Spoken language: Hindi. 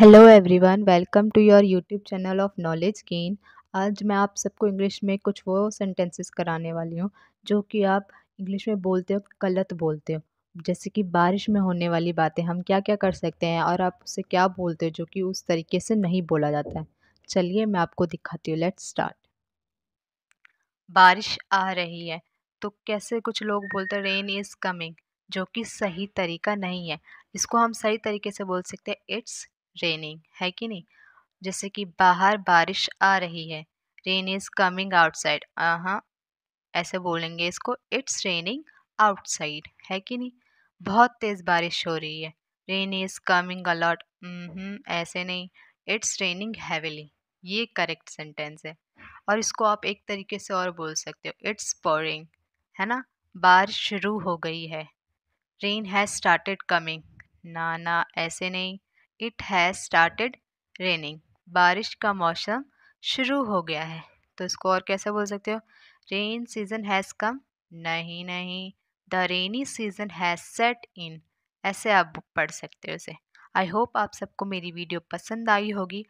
hello everyone welcome to your YouTube channel of knowledge gain आज मैं आप सबको इंग्लिश में कुछ वो सेंटेंसेस कराने वाली हूँ जो कि आप इंग्लिश में बोलते हो गलत बोलते हो जैसे कि बारिश में होने वाली बातें हम क्या क्या कर सकते हैं और आप उसे क्या बोलते हो जो कि उस तरीके से नहीं बोला जाता है चलिए मैं आपको दिखाती हूँ लेट्स स्टार्ट बारिश आ रही है तो कैसे कुछ लोग बोलते हैं रेन इज़ कमिंग जो कि सही तरीका नहीं है इसको हम सही तरीके से बोल सकते हैं इट्स रेनिंग है कि नहीं जैसे कि बाहर बारिश आ रही है रेन इज़ कमिंग आउटसाइड हाँ ऐसे बोलेंगे इसको इट्स रेनिंग आउटसाइड है कि नहीं बहुत तेज़ बारिश हो रही है रेन इज़ कमिंग अलॉट ऐसे नहीं इट्स रेनिंग हैविली ये करेक्ट सेंटेंस है और इसको आप एक तरीके से और बोल सकते हो इट्स पोरिंग है ना बारिश शुरू हो गई है रेन हैज़ स्टार्टेड कमिंग ना ना ऐसे नहीं इट हैज़ स्टार्टेड रेनिंग बारिश का मौसम शुरू हो गया है तो इसको और कैसे बोल सकते हो रेन सीज़न हैज़ कम नहीं नहीं the rainy season has set in ऐसे आप पढ़ सकते हो इसे आई होप आप सबको मेरी वीडियो पसंद आई होगी